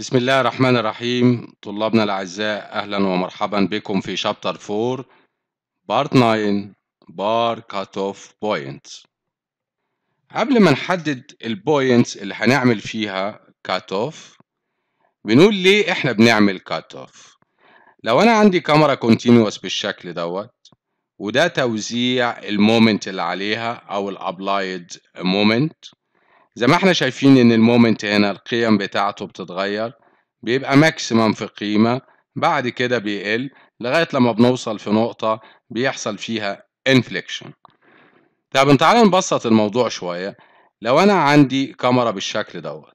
بسم الله الرحمن الرحيم طلابنا الأعزاء أهلا ومرحبا بكم في شابتر 4 بارت 9 بار كات اوف بوينتس قبل ما نحدد البوينتس اللي هنعمل فيها كات اوف بنقول ليه احنا بنعمل كات اوف لو انا عندي كاميرا كونتينوس بالشكل دوت وده توزيع المومنت اللي عليها او الابلايد مومنت زي ما احنا شايفين ان المومنت هنا القيم بتاعته بتتغير بيبقى ماكسيمم في قيمة بعد كده بيقل لغاية لما بنوصل في نقطة بيحصل فيها انفليكشن طب تعالى نبسط الموضوع شوية لو أنا عندي كاميرا بالشكل دوت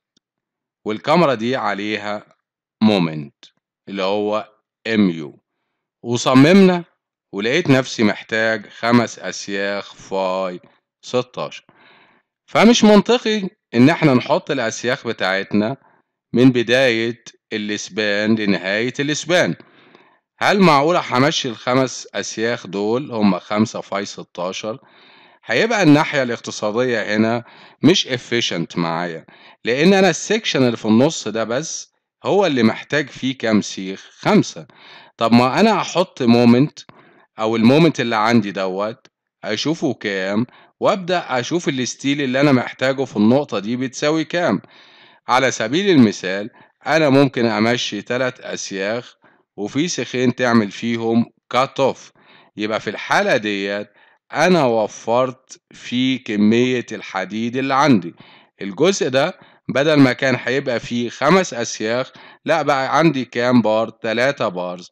والكاميرا دي عليها مومنت اللي هو MU وصممنا ولقيت نفسي محتاج خمس أسياخ فاي 16 فمش منطقي إن إحنا نحط الأسياخ بتاعتنا من بداية الإسبان لنهاية الإسبان هل معقولة همشي الخمس أسياخ دول هما خمسة فاي ستاشر هيبقى الناحية الاقتصادية هنا مش efficient معايا لأن أنا السكشن اللي في النص ده بس هو اللي محتاج فيه كام سيخ خمسة طب ما أنا أحط مومنت أو المومنت اللي عندي دوت اشوفه كام وابدا اشوف الستيل اللي انا محتاجه في النقطه دي بتساوي كام على سبيل المثال انا ممكن امشي تلات اسياخ وفي سيخين تعمل فيهم كات اوف يبقى في الحاله ديت انا وفرت في كميه الحديد اللي عندي الجزء ده بدل ما كان هيبقى فيه خمس اسياخ لا بقى عندي كام بار تلاتة بارز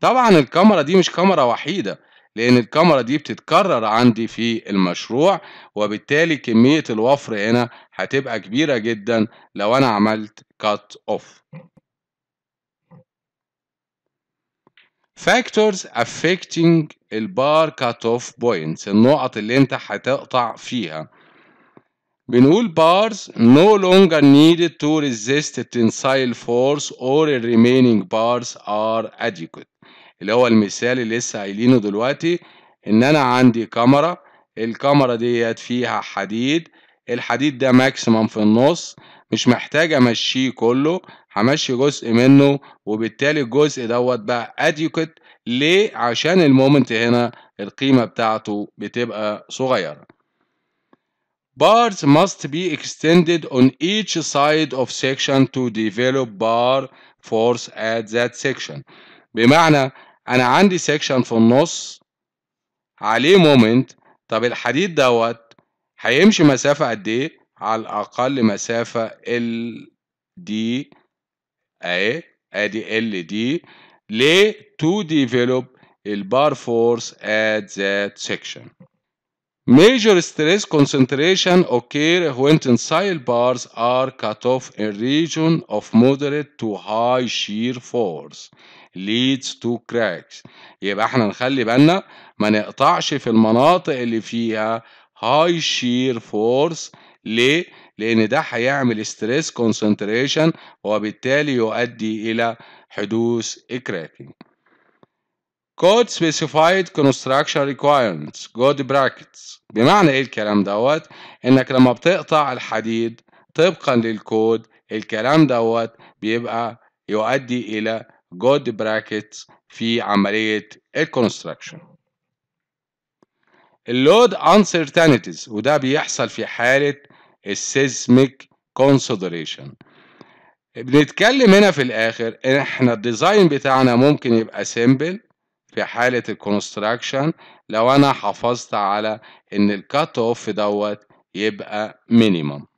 طبعا الكاميرا دي مش كاميرا وحيده لأن الكاميرا دي بتتكرر عندي في المشروع وبالتالي كمية الوفر هنا هتبقى كبيرة جدا لو أنا عملت cut off factors affecting البار cut off points النقط اللي انت هتقطع فيها بنقول bars no longer needed to resist the tensile force or the remaining bars are adequate اللي هو المثال اللي لسه قايلينه دلوقتي ان انا عندي كاميرا الكاميرا ديت فيها حديد الحديد ده ماكسيمم في النص مش محتاج امشيه كله همشي جزء منه وبالتالي الجزء دوت بقى اديكت ليه عشان المومنت هنا القيمة بتاعته بتبقى صغيرة Bars must be extended on each side of section to develop bar force at that section بمعنى انا عندي سيكشن في النص عليه مومنت طب الحديد دوت هيمشي مسافة قد ايه على الاقل مسافة ال دي اهي ادي ال دي ليه to develop البار فورس at that section Major stress concentration occur when tensile bars are cut off in region of moderate to high shear force leads to cracks يبقى احنا نخلي بالنا ما نقطعش في المناطق اللي فيها high shear force ليه؟ لأن ده هيعمل stress concentration وبالتالي يؤدي إلى حدوث cracking. Code specified construction requirements code brackets بمعنى إيه الكلام دوت؟ إنك لما بتقطع الحديد طبقا للكود الكلام دوت بيبقى يؤدي إلى جود براكت في عملية الكونستراكشن اللود uncertainties وده بيحصل في حالة السيزميك consideration بنتكلم هنا في الآخر إن إحنا الديزاين بتاعنا ممكن يبقى سيمبل في حالة الكونستراكشن لو أنا حافظت على إن الكات أوف دوت يبقى مينيمم